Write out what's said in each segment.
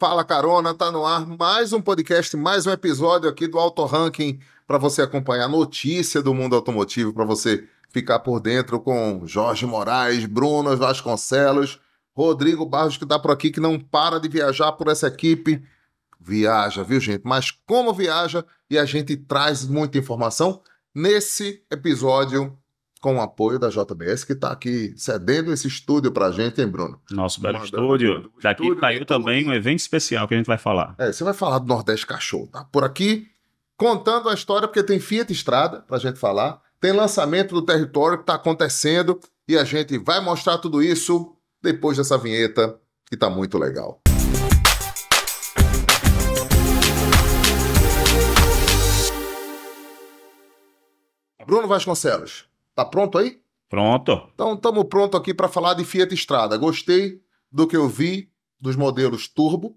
Fala Carona, tá no ar mais um podcast, mais um episódio aqui do Auto Ranking para você acompanhar a notícia do mundo automotivo, para você ficar por dentro com Jorge Moraes, Bruno Vasconcelos, Rodrigo Barros que tá por aqui que não para de viajar por essa equipe. Viaja, viu, gente? Mas como viaja e a gente traz muita informação nesse episódio com o apoio da JBS, que está aqui cedendo esse estúdio para a gente, hein, Bruno? Nosso belo estúdio. Daqui caiu também um evento especial que a gente vai falar. É, você vai falar do Nordeste Cachorro, tá? Por aqui, contando a história, porque tem Fiat Estrada para a gente falar, tem lançamento do território que está acontecendo e a gente vai mostrar tudo isso depois dessa vinheta, que está muito legal. Bruno Vasconcelos, Tá pronto aí? Pronto. Então estamos pronto aqui para falar de Fiat Estrada. Gostei do que eu vi dos modelos Turbo,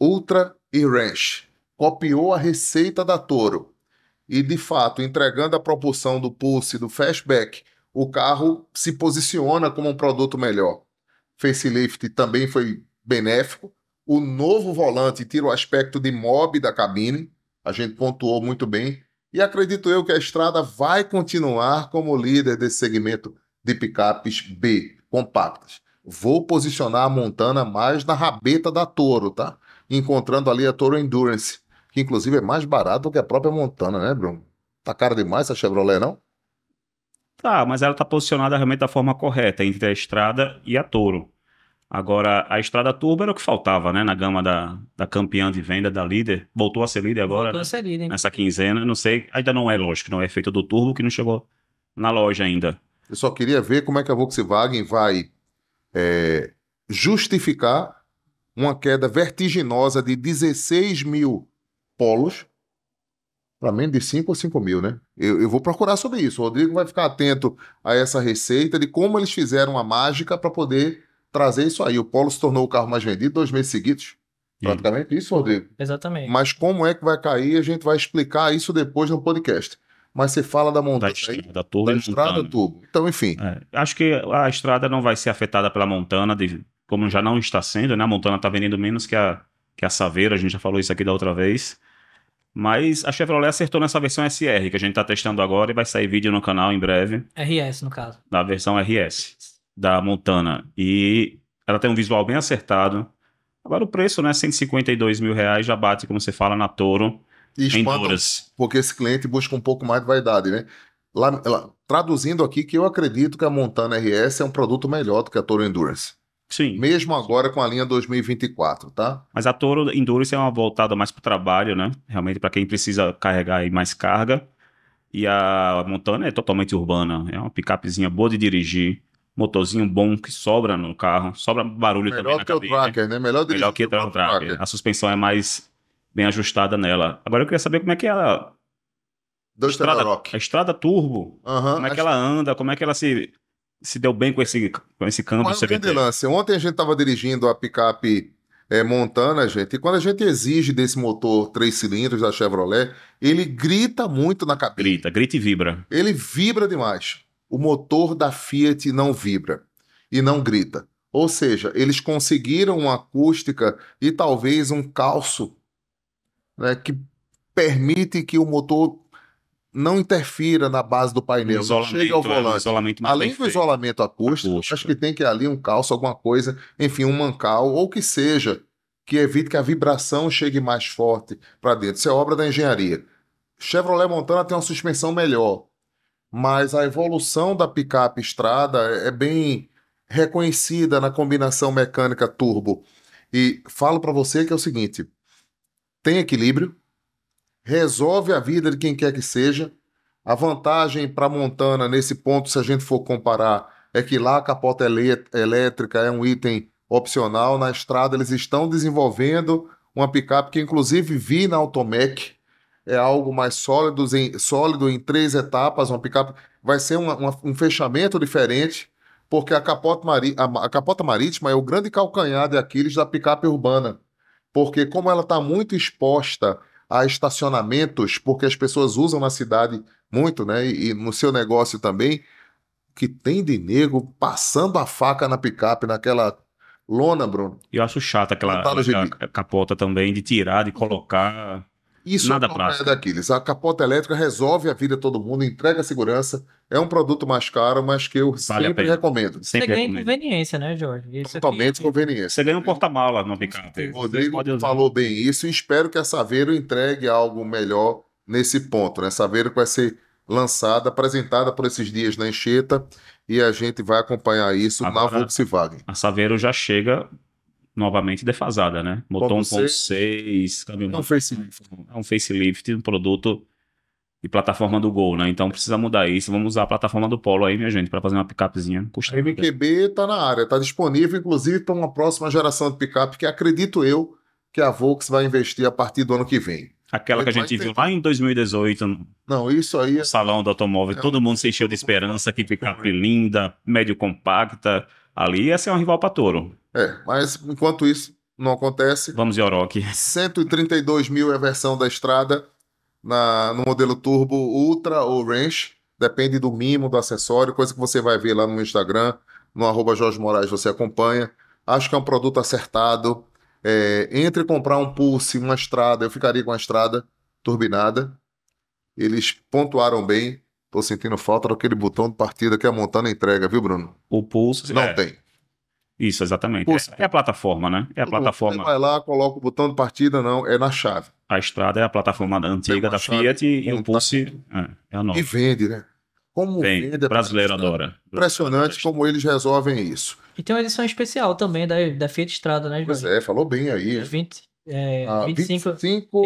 Ultra e Ranch. Copiou a receita da Toro. E de fato, entregando a propulsão do Pulse do Fastback, o carro se posiciona como um produto melhor. Facelift também foi benéfico. O novo volante tira o aspecto de mob da cabine. A gente pontuou muito bem e acredito eu que a Estrada vai continuar como líder desse segmento de picapes B, compactas. Vou posicionar a Montana mais na rabeta da Toro, tá? Encontrando ali a Toro Endurance, que inclusive é mais barato do que a própria Montana, né, Bruno? Tá cara demais essa Chevrolet, não? Tá, mas ela tá posicionada realmente da forma correta entre a Estrada e a Toro. Agora, a Estrada Turbo era o que faltava, né? Na gama da, da campeã de venda, da líder. Voltou a ser líder agora. Voltou a ser líder. Nessa quinzena, não sei. Ainda não é, lógico, não é feito do Turbo, que não chegou na loja ainda. Eu só queria ver como é que a Volkswagen vai é, justificar uma queda vertiginosa de 16 mil polos para menos de 5 ou 5 mil, né? Eu, eu, vou procurar sobre isso. O Rodrigo vai ficar atento a essa receita de como eles fizeram a mágica para poder trazer isso aí. O Polo se tornou o carro mais vendido dois meses seguidos. Praticamente isso, Rodrigo. Exatamente. Mas como é que vai cair? A gente vai explicar isso depois no podcast. Mas você fala da montanha. Da estrada, da turbo. Da estrada, Então, enfim. É, acho que a estrada não vai ser afetada pela montana, de, como já não está sendo, né? A montana está vendendo menos que a, que a Saveira, a gente já falou isso aqui da outra vez. Mas a Chevrolet acertou nessa versão SR, que a gente está testando agora e vai sair vídeo no canal em breve. RS, no caso. Da versão RS da Montana. E ela tem um visual bem acertado. Agora o preço, né? 152 mil reais já bate, como você fala, na Toro. E espanta, porque esse cliente busca um pouco mais de vaidade, né? Lá, lá, traduzindo aqui, que eu acredito que a Montana RS é um produto melhor do que a Toro Endurance. Sim. Mesmo agora com a linha 2024, tá? Mas a Toro Endurance é uma voltada mais para o trabalho, né? Realmente para quem precisa carregar aí mais carga. E a Montana é totalmente urbana. É uma picapezinha boa de dirigir motorzinho bom que sobra no carro, sobra barulho Melhor também na Melhor que o né? Tracker, né? Melhor, Melhor que, que o Tracker. A suspensão é mais bem ajustada nela. Agora eu queria saber como é que ela... É do estrada, a estrada turbo, uhum, como é que ela anda, como é que ela se, se deu bem com esse, com esse câmbio Mas CVT. lance. Ontem a gente estava dirigindo a picape é, Montana, gente, e quando a gente exige desse motor três cilindros da Chevrolet, ele grita muito na cabine. Grita, grita e vibra. Ele vibra demais o motor da Fiat não vibra e não grita. Ou seja, eles conseguiram uma acústica e talvez um calço né, que permite que o motor não interfira na base do painel, Chegue chega ao né, volante. É, Além do isolamento acústico, acho que é. tem que ali um calço, alguma coisa, enfim, um mancal ou que seja, que evite que a vibração chegue mais forte para dentro. Isso é obra da engenharia. Chevrolet Montana tem uma suspensão melhor, mas a evolução da picape estrada é, é bem reconhecida na combinação mecânica turbo. E falo para você que é o seguinte: tem equilíbrio, resolve a vida de quem quer que seja. A vantagem para Montana nesse ponto, se a gente for comparar, é que lá a capota elétrica é um item opcional. Na estrada eles estão desenvolvendo uma picape que inclusive vi na Automec, é algo mais sólido em, sólido em três etapas, uma picape. Vai ser uma, uma, um fechamento diferente, porque a capota, mari, a, a capota marítima é o grande calcanhar de Aquiles da picape urbana. Porque como ela está muito exposta a estacionamentos, porque as pessoas usam na cidade muito, né? E, e no seu negócio também, que tem de nego passando a faca na picape, naquela lona, Bruno. Eu acho chata aquela, aquela capota também de tirar, de colocar. Isso Nada é daqueles. A capota elétrica resolve a vida de todo mundo, entrega segurança. É um produto mais caro, mas que eu vale sempre recomendo. Sempre você ganha recomendo. conveniência, né, Jorge? Isso Totalmente aqui... É conveniência. Você ganha um porta-mala no picape. O Rodrigo falou bem isso e espero que a Saveiro entregue algo melhor nesse ponto. Né? Saveiro vai ser lançada, apresentada por esses dias na Enxeta e a gente vai acompanhar isso Agora, na Volkswagen. A Saveiro já chega novamente defasada, né? Motor 1.6, É um facelift. É um facelift, um produto e plataforma do Gol, né? Então precisa mudar isso. Vamos usar a plataforma do Polo aí, minha gente, para fazer uma picapezinha. Custa a MQB está na área, está disponível, inclusive, para uma próxima geração de picape, que acredito eu que a Volks vai investir a partir do ano que vem. Aquela que a gente viu lá em 2018. Não, isso aí. É... Salão do automóvel, é... todo mundo se encheu de esperança, que picape linda, médio compacta, ali ia ser um rival para Toro. É, mas enquanto isso não acontece. Vamos de Orochi. 132 mil é a versão da estrada na, no modelo turbo Ultra ou Ranch. Depende do mimo, do acessório, coisa que você vai ver lá no Instagram, no arroba Jorge Moraes você acompanha. Acho que é um produto acertado. É, entre comprar um Pulse, uma estrada, eu ficaria com a estrada turbinada. Eles pontuaram bem. Tô sentindo falta daquele botão de partida que a Montana entrega, viu, Bruno? O Pulse. Não é. tem. Isso, exatamente. Pulse, é, é, a plataforma, né? É a plataforma. Vai lá, coloca o botão de partida, não, é na chave. A estrada é a plataforma é antiga da Fiat e o tá Pulse é, é, a nova. E vende, né? Como Bem, vende. É Brasileiro adora. Impressionante como eles resolvem isso. E tem uma edição especial também da, da Fiat Estrada, né, Jorge? Pois é, falou bem aí. 20, é, ah, 25, 25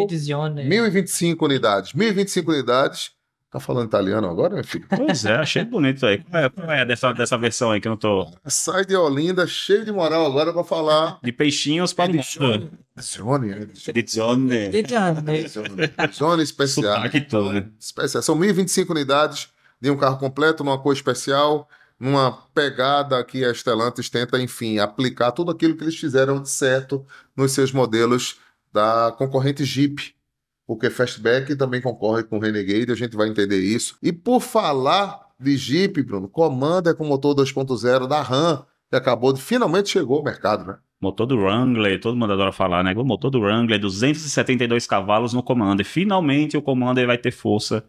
1025 unidades. 1025 unidades Tá falando italiano agora, filho? Pois é, achei bonito aí. Qual é, qual é dessa, dessa versão aí que eu não tô. Sai de Olinda, cheio de moral agora pra falar. De peixinhos para de Zone. De Zone. De Zone especial. Aqui todo, né? Especial. São 1.025 unidades de um carro completo, numa cor especial, numa pegada que a Stellantis tenta, enfim, aplicar tudo aquilo que eles fizeram de certo nos seus modelos da concorrente Jeep porque Fastback também concorre com Renegade, a gente vai entender isso. E por falar de Jeep, Bruno, Commander com motor 2.0 da RAM, que acabou de finalmente chegou ao mercado, né? Motor do Wrangler, todo mundo adora falar, né? O motor do Wrangler, 272 cavalos no Commander. Finalmente o Commander vai ter força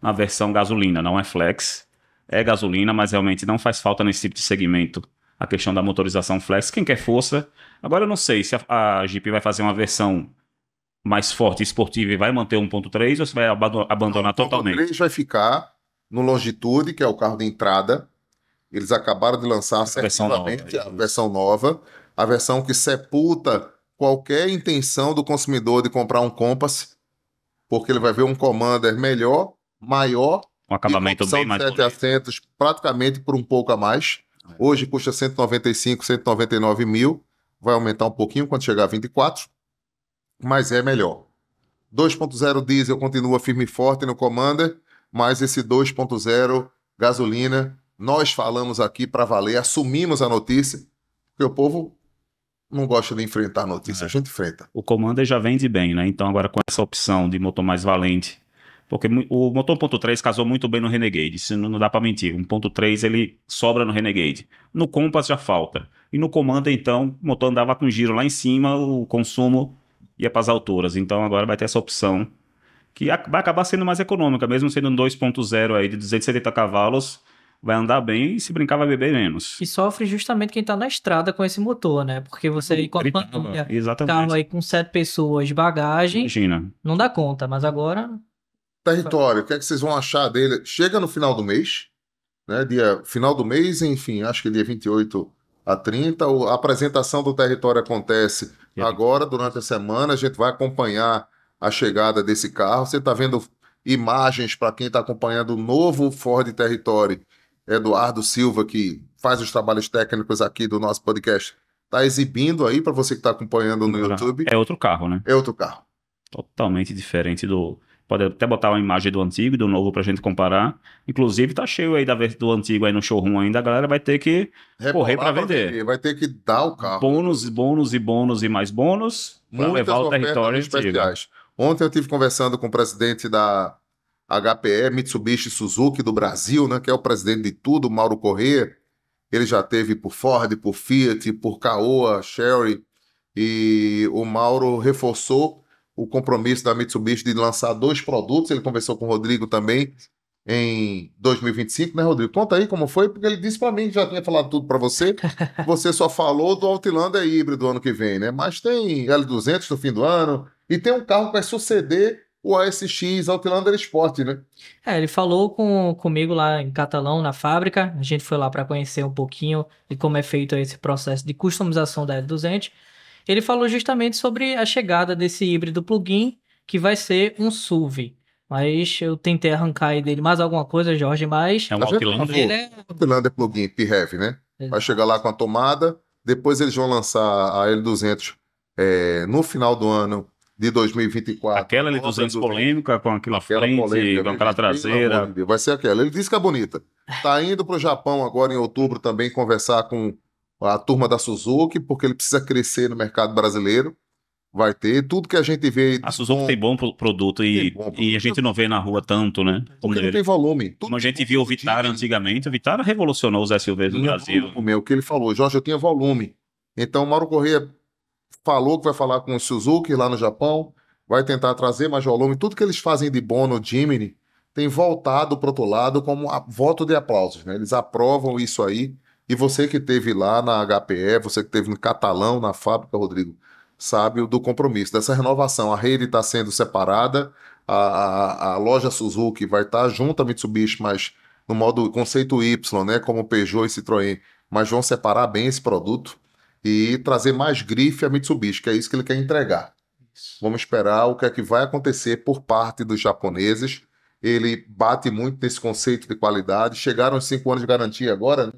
na versão gasolina, não é flex, é gasolina, mas realmente não faz falta nesse tipo de segmento a questão da motorização flex. Quem quer força? Agora eu não sei se a, a Jeep vai fazer uma versão mais forte esportiva e vai manter 1.3 ou você vai abandonar totalmente? O 1.3 vai ficar no Longitude, que é o carro de entrada. Eles acabaram de lançar certamente a versão nova, a versão que sepulta qualquer intenção do consumidor de comprar um Compass, porque ele vai ver um Commander melhor, maior, um acabamento bem mais sete assentos, praticamente por um pouco a mais. É. Hoje custa 195, 199 mil, vai aumentar um pouquinho quando chegar a 24 mas é melhor. 2.0 diesel continua firme e forte no Commander, mas esse 2.0 gasolina, nós falamos aqui para valer, assumimos a notícia, porque o povo não gosta de enfrentar a notícia, é. a gente enfrenta. O Commander já vende bem, né? Então agora com essa opção de motor mais valente, porque o motor 1.3 casou muito bem no Renegade, isso não dá para mentir. 1.3 ele sobra no Renegade. No Compass já falta. E no Commander então, o motor andava com giro lá em cima, o consumo ia é para as alturas. Então agora vai ter essa opção que vai acabar sendo mais econômica, mesmo sendo um 2.0 aí de 270 cavalos, vai andar bem e se brincar vai beber menos. E sofre justamente quem está na estrada com esse motor, né? Porque você aí com carro aí com sete pessoas bagagem, Imagina. não dá conta, mas agora território, o que é que vocês vão achar dele? Chega no final do mês, né? Dia final do mês, enfim, acho que dia 28 a 30. A apresentação do território acontece é. agora, durante a semana. A gente vai acompanhar a chegada desse carro. Você está vendo imagens para quem está acompanhando o novo Ford Territory. Eduardo Silva, que faz os trabalhos técnicos aqui do nosso podcast, está exibindo aí para você que está acompanhando no YouTube. É outro carro, né? É outro carro. Totalmente diferente do, Pode até botar uma imagem do antigo e do novo pra gente comparar. Inclusive, tá cheio aí da, do antigo aí no showroom ainda. A galera vai ter que Rebolar correr pra vender. Pra vai ter que dar o carro. Bônus, bônus e bônus e mais bônus pra Muitas levar o território especiais. Ontem eu tive conversando com o presidente da HPE, Mitsubishi Suzuki do Brasil, né? Que é o presidente de tudo, Mauro Corrêa. Ele já teve por Ford, por Fiat, por Caoa, Sherry. E o Mauro reforçou o compromisso da Mitsubishi de lançar dois produtos. Ele conversou com o Rodrigo também em 2025, né, Rodrigo? Conta aí como foi, porque ele disse para mim que já tinha falado tudo para você. Você só falou do Outlander é híbrido ano que vem, né? Mas tem L200 no fim do ano e tem um carro que vai suceder o ASX Outlander Sport, né? É, ele falou com, comigo lá em Catalão, na fábrica. A gente foi lá para conhecer um pouquinho de como é feito esse processo de customização da L200 ele falou justamente sobre a chegada desse híbrido plug-in, que vai ser um SUV. Mas eu tentei arrancar aí dele mais alguma coisa, Jorge, mas... É um Outlander. É ele é... Outlander é plug-in, é PHEV, né? Exato. Vai chegar lá com a tomada, depois eles vão lançar a L200 é, no final do ano de 2024. Aquela L200 polêmica, com aquela, aquela frente, polêmica, com aquela traseira. Vai ser aquela. Ele disse que é bonita. Tá indo para o Japão agora em outubro também conversar com a turma da Suzuki, porque ele precisa crescer no mercado brasileiro. Vai ter tudo que a gente vê. A Suzuki tem bom produto e, bom produto. e a gente não vê na rua tanto, né? Porque não tem volume. Como a gente viu o Vitara antigamente, o Vitara revolucionou os SUVs no é Brasil. O meu, que ele falou, Jorge, eu tinha volume. Então, o Mauro Corrêa falou que vai falar com o Suzuki lá no Japão, vai tentar trazer mais volume. Tudo que eles fazem de bom no Jimny tem voltado para outro lado como voto de aplausos. Né? Eles aprovam isso aí. E você que teve lá na HPE, você que teve no Catalão, na fábrica, Rodrigo, sabe do compromisso dessa renovação. A rede está sendo separada, a, a, a, loja Suzuki vai estar tá junto à Mitsubishi, mas no modo conceito Y, né, como Peugeot e Citroën, mas vão separar bem esse produto e trazer mais grife à Mitsubishi, que é isso que ele quer entregar. Vamos esperar o que é que vai acontecer por parte dos japoneses. Ele bate muito nesse conceito de qualidade. Chegaram os cinco anos de garantia agora, né?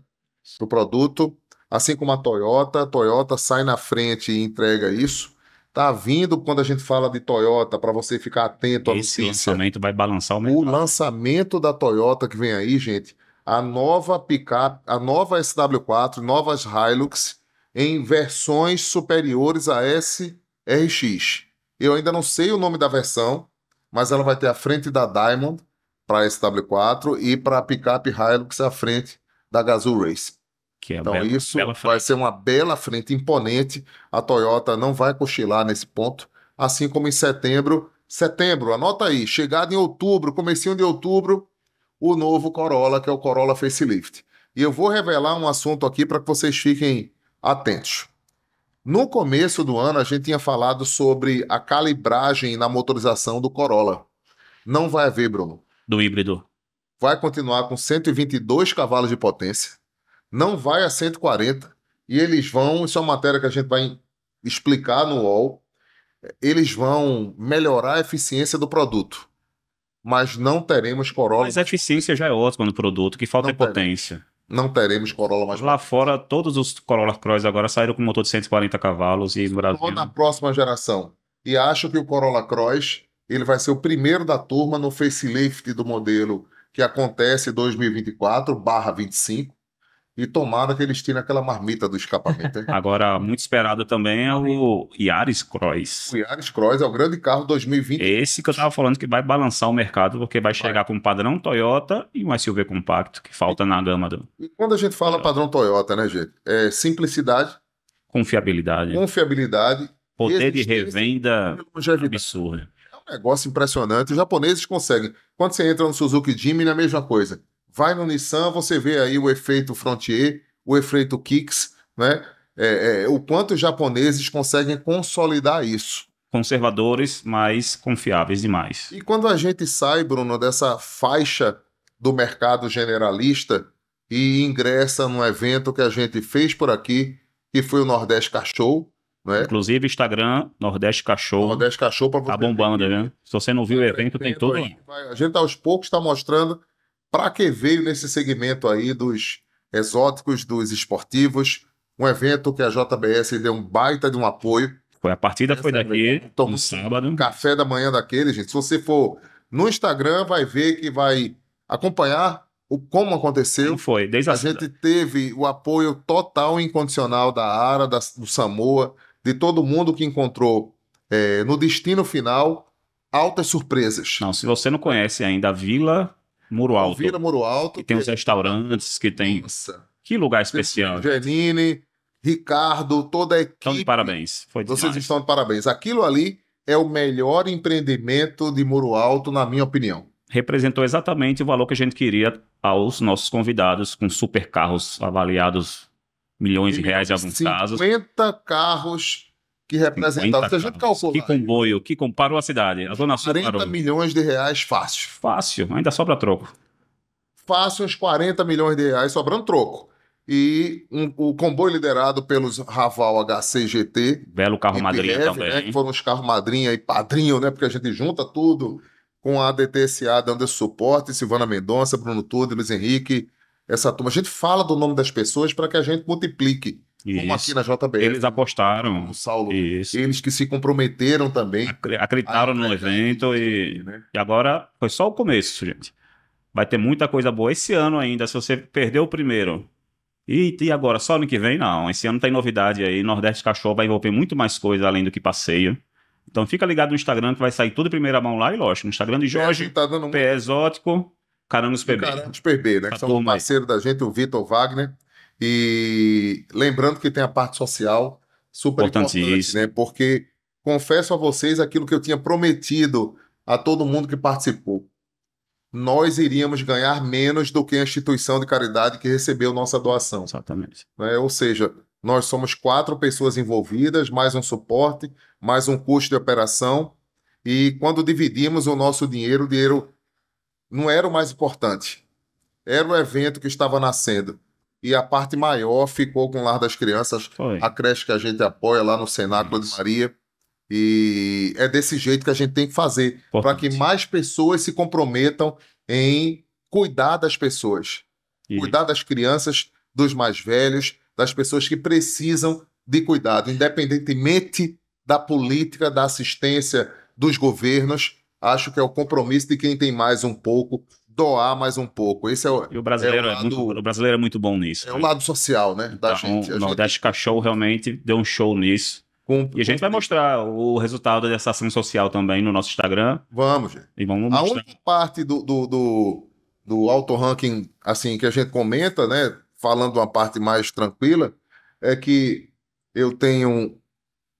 do produto, assim como a Toyota. A Toyota sai na frente e entrega isso. Tá vindo quando a gente fala de Toyota, para você ficar atento à Esse lançamento vai balançar o mercado. O lançamento da Toyota que vem aí, gente, a nova picape, a nova SW4, novas Hilux em versões superiores a SRX. Eu ainda não sei o nome da versão, mas ela vai ter a frente da Diamond para SW4 e para a picape Hilux a frente da Gazoo Race. É então bela, isso bela vai ser uma bela frente imponente. A Toyota não vai cochilar nesse ponto, assim como em setembro. Setembro, anota aí, chegada em outubro, comecinho de outubro, o novo Corolla, que é o Corolla Facelift. E eu vou revelar um assunto aqui para que vocês fiquem atentos. No começo do ano, a gente tinha falado sobre a calibragem na motorização do Corolla. Não vai haver, Bruno. Do híbrido vai continuar com 122 cavalos de potência, não vai a 140, e eles vão, isso é uma matéria que a gente vai explicar no UOL, eles vão melhorar a eficiência do produto. Mas não teremos Corolla. Mas a eficiência já é ótima no produto, que falta não é potência. Teremos. Não teremos Corolla mais. Lá fora, todos os Corolla Cross agora saíram com motor de 140 cavalos e no Brasil. Só na próxima geração. E acho que o Corolla Cross ele vai ser o primeiro da turma no facelift do modelo que acontece 2024/25 e tomada que eles tirem aquela marmita do escapamento. Hein? Agora, muito esperado também é o Yaris Cross. O Yaris Cross é o grande carro 2020. Esse que eu estava falando que vai balançar o mercado, porque vai chegar com padrão Toyota e um SUV compacto, que falta e, na gama do. E quando a gente fala Toyota. padrão Toyota, né, gente? É simplicidade. Confiabilidade. Confiabilidade. Poder de revenda absurdo. Negócio impressionante. Os japoneses conseguem. Quando você entra no Suzuki Jimny, é a mesma coisa. Vai no Nissan, você vê aí o efeito Frontier, o efeito Kicks, né? É, é, o quanto os japoneses conseguem consolidar isso. Conservadores, mas confiáveis demais. E quando a gente sai, Bruno, dessa faixa do mercado generalista e ingressa num evento que a gente fez por aqui, que foi o Nordeste Cachorro, né? Inclusive, Instagram, Nordeste Cachorro. Nordeste Cachorro para tá você. Tá bombando, né? Se você não viu o evento, tem todo aí. a gente aos poucos está mostrando para que veio nesse segmento aí dos exóticos, dos esportivos. Um evento que a JBS deu um baita de um apoio. Foi a partida Essa foi é daqui, no sábado. Café da manhã daquele, gente. Se você for no Instagram, vai ver que vai acompanhar o como aconteceu. foi, desde a... a gente teve o apoio total e incondicional da Ara, da, do Samoa, de todo mundo que encontrou é, no destino final altas surpresas. Não, se você não conhece ainda a Vila Muro Alto. Vila Muro Alto. Que tem que... os restaurantes, que tem. Nossa. Que lugar especial. Janine, Ricardo, toda a equipe. Estão de parabéns. Foi demais. Vocês estão de parabéns. Aquilo ali é o melhor empreendimento de Muro Alto, na minha opinião. Representou exatamente o valor que a gente queria aos nossos convidados, com supercarros avaliados milhões de reais em alguns 50 casos. 50 carros que representava. Se a calculou. Que comboio, que comparou a cidade. A Zona Sul 40 milhões de reais fácil. Fácil, ainda sobra troco. Fácil, uns 40 milhões de reais sobrando troco. E um, o comboio liderado pelos Raval HCGT. Belo carro madrinha também. Né, que foram os carros madrinha e padrinho, né? Porque a gente junta tudo com a DTSA dando esse suporte. Silvana Mendonça, Bruno Tudo, Luiz Henrique, essa turma. A gente fala do nome das pessoas para que a gente multiplique. Isso. Como aqui na JBL. Eles apostaram. O Saulo. Isso. Eles que se comprometeram também. Acreditaram no evento e, né? e agora foi só o começo, gente. Vai ter muita coisa boa esse ano ainda. Se você perdeu o primeiro, e, e, agora, só ano que vem? Não. Esse ano tem novidade aí. Nordeste Cachorro vai envolver muito mais coisa além do que passeio. Então fica ligado no Instagram que vai sair tudo em primeira mão lá e lógico. No Instagram de Jorge, é, tá dando um... pé exótico. Carangos PB. Carangos PB, né? Que são um parceiro da gente, o Vitor Wagner. E lembrando que tem a parte social super importante, né? Porque confesso a vocês aquilo que eu tinha prometido a todo mundo que participou. Nós iríamos ganhar menos do que a instituição de caridade que recebeu nossa doação. Exatamente. né ou seja, nós somos quatro pessoas envolvidas, mais um suporte, mais um custo de operação. E quando dividimos o nosso dinheiro, o dinheiro não era o mais importante. Era o evento que estava nascendo. E a parte maior ficou com o Lar das Crianças, Foi. a creche que a gente apoia lá no Cenáculo Isso. de Maria. E é desse jeito que a gente tem que fazer, para que mais pessoas se comprometam em cuidar das pessoas, e... cuidar das crianças, dos mais velhos, das pessoas que precisam de cuidado, independentemente da política, da assistência dos governos, acho que é o compromisso de quem tem mais um pouco doar mais um pouco. Esse é o, e o brasileiro é, o lado, é muito, o brasileiro é muito bom nisso. É o um né? lado social, né, da então, gente. O Nordeste gente... Cachorro realmente deu um show nisso. Com, e a gente com... vai mostrar o resultado dessa ação social também no nosso Instagram. Vamos, gente. E vamos mostrar. A única parte do, do, do, do auto ranking assim que a gente comenta, né, falando uma parte mais tranquila, é que eu tenho um,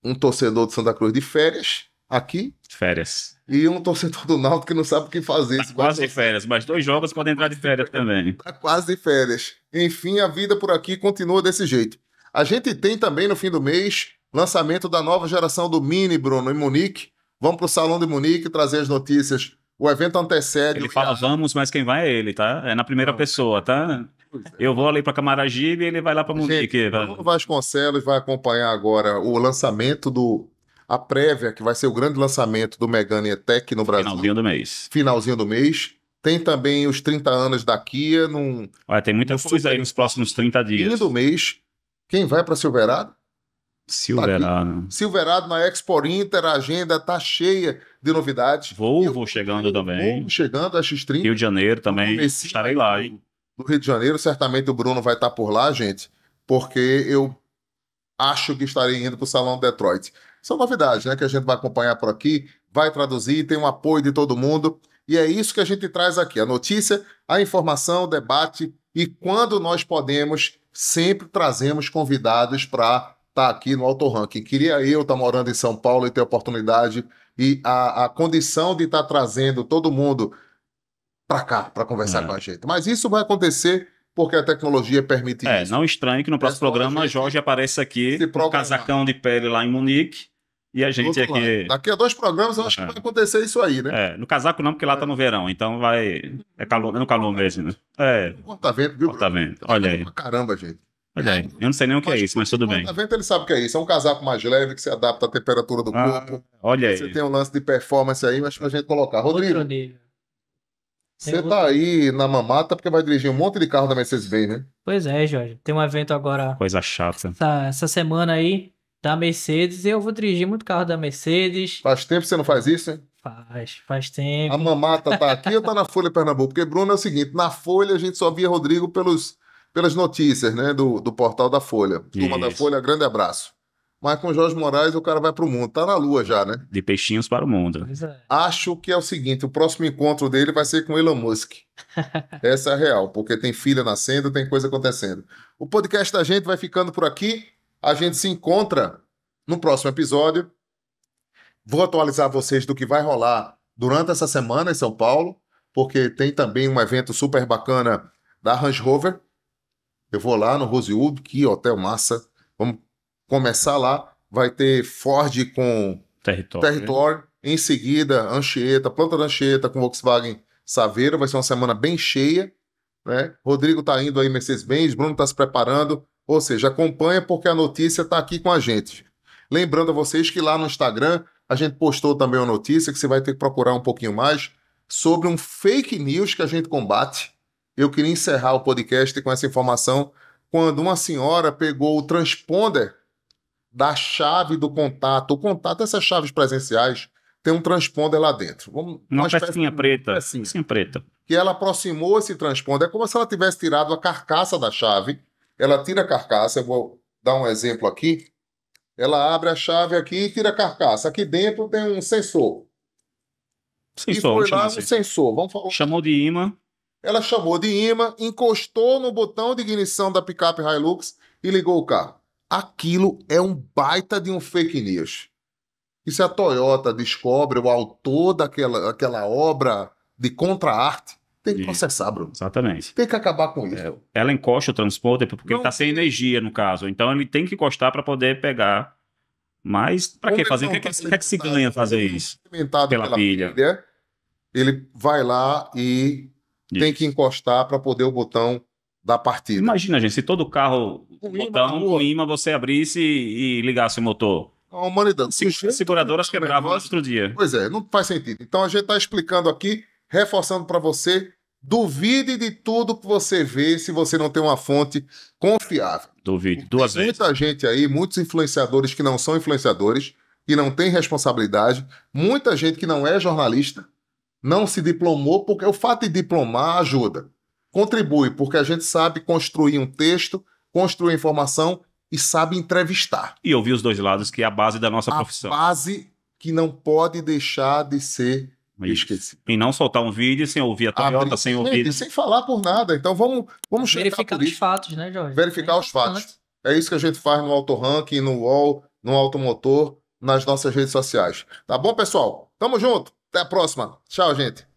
um torcedor de Santa Cruz de férias aqui. Férias e um torcedor do Náutico que não sabe o que fazer. Tá quase de férias, mas dois jogos podem entrar de férias também. Tá quase de férias. Enfim, a vida por aqui continua desse jeito. A gente tem também no fim do mês lançamento da nova geração do Mini, Bruno, em Munique. Vamos pro Salão de Munique trazer as notícias. O evento antecede. Ele fala, vamos, mas quem vai é ele, tá? É na primeira não. pessoa, tá? É. Eu vou ali para Camaragibe e ele vai lá para Munique. Gente, Bruno Vasconcelos vai acompanhar agora o lançamento do a prévia, que vai ser o grande lançamento do Megane E-Tech no Brasil. Finalzinho do mês. Finalzinho do mês. Tem também os 30 anos da Kia. Num, Olha, tem muita coisa aí nos próximos 30 dias. Fim do mês. Quem vai para Silverado? Silverado. Tá Silverado na Expo Inter, a agenda tá cheia de novidades. Volvo vou chegando também. Volvo chegando, a X30. Rio de Janeiro então, também. Estarei lá, hein? Do Rio de Janeiro, certamente o Bruno vai estar tá por lá, gente, porque eu acho que estarei indo para o Salão de Detroit. São novidades, né? Que a gente vai acompanhar por aqui, vai traduzir, tem o um apoio de todo mundo. E é isso que a gente traz aqui: a notícia, a informação, o debate e quando nós podemos, sempre trazemos convidados para estar tá aqui no Auto Ranking. Queria eu estar tá morando em São Paulo e ter a oportunidade e a, a condição de estar tá trazendo todo mundo para cá para conversar é. com a gente. Mas isso vai acontecer porque a tecnologia permite é, isso. Não estranhe que no próximo programa Jorge apareça aqui com casacão de pele lá em Munique e a gente aqui. É lado. Daqui a dois programas eu acho uhum. que é. vai acontecer isso aí, né? É, no casaco não, porque lá é. tá no verão, então vai. É calor, é no calor mesmo, né? É. Corta-vento, viu? Corta-vento. Olha aí. Caramba, gente. Olha aí. Eu não sei nem o que é mas, é isso, mas tudo bem. Corta-vento ele sabe o que é isso. É um casaco mais leve que se adapta à temperatura do ah, corpo. Olha aí. Você tem um lance de performance aí, mas pra gente colocar. Rodrigo. Você tá aí na mamata porque vai dirigir um monte de carro da Mercedes-Benz, né? Pois é, Jorge. Tem um evento agora. Coisa chata. Essa, essa semana aí, da Mercedes e eu vou dirigir muito carro da Mercedes. Faz tempo que você não faz isso, hein? Faz, faz tempo. A mamata tá aqui ou tá na Folha Pernambuco? Porque, Bruno, é o seguinte: na Folha a gente só via Rodrigo pelos, pelas notícias, né? Do, do portal da Folha. Turma da Folha, grande abraço. Mas com Jorge Moraes o cara vai para o mundo. Tá na lua já, né? De peixinhos para o mundo. É. Acho que é o seguinte: o próximo encontro dele vai ser com Elon Musk. Essa é a real, porque tem filha nascendo, tem coisa acontecendo. O podcast da gente vai ficando por aqui. A gente se encontra no próximo episódio. Vou atualizar vocês do que vai rolar durante essa semana em São Paulo, porque tem também um evento super bacana da Range Rover. Eu vou lá no Rosewood, que hotel massa. Vamos começar lá. Vai ter Ford com Território. Território. Em seguida, Anchieta, planta da Anchieta com Volkswagen Saveiro. Vai ser uma semana bem cheia. Né? Rodrigo tá indo aí Mercedes-Benz, Bruno tá se preparando. Ou seja, acompanha porque a notícia está aqui com a gente. Lembrando a vocês que lá no Instagram a gente postou também uma notícia que você vai ter que procurar um pouquinho mais sobre um fake news que a gente combate. Eu queria encerrar o podcast com essa informação quando uma senhora pegou o transponder da chave do contato. O contato, essas chaves presenciais, tem um transponder lá dentro. uma, uma pecinha preta. Pecinha. pecinha preta. Que ela aproximou esse transponder. É como se ela tivesse tirado a carcaça da chave ela tira a carcaça. Eu vou dar um exemplo aqui. Ela abre a chave aqui e tira a carcaça. Aqui dentro tem um sensor. Sensor, e foi lá um sensor. Vamos falar... Chamou de imã. Ela chamou de imã, encostou no botão de ignição da picape Hilux e ligou o carro. Aquilo é um baita de um fake news. E se é a Toyota descobre o autor daquela, daquela obra de contra-arte, tem que processar, Bruno. Exatamente. Tem que acabar com é, isso. É, ela encosta o transporte porque tá não. ele está sem energia, no caso. Então ele tem que encostar para poder pegar. Mas para que fazer? O que, é que, é que se ganha fazer é isso? Pela, pela pilha. pilha. Ele vai lá e isso. tem que encostar para poder o botão da partida. Imagina, gente, se todo carro, um botão, imã, um imã, você abrisse e, ligasse o motor. A humanidade. Se, seguradoras quebravam outro dia. Pois é, não faz sentido. Então a gente está explicando aqui reforçando para você, duvide de tudo que você vê se você não tem uma fonte confiável. Duvide, duas tem vezes. Muita gente aí, muitos influenciadores que não são influenciadores, que não têm responsabilidade, muita gente que não é jornalista, não se diplomou, porque o fato de diplomar ajuda. Contribui, porque a gente sabe construir um texto, construir informação e sabe entrevistar. E ouvir os dois lados, que é a base da nossa a profissão. A base que não pode deixar de ser é e não soltar um vídeo sem ouvir a Toyota, sem ouvir. Sem falar por nada. Então vamos, vamos checar. Verificar os fatos, né, Jorge? Verificar é os fatos. É isso que a gente faz no Auto Ranking, no UOL, no Automotor, nas nossas redes sociais. Tá bom, pessoal? Tamo junto. Até a próxima. Tchau, gente.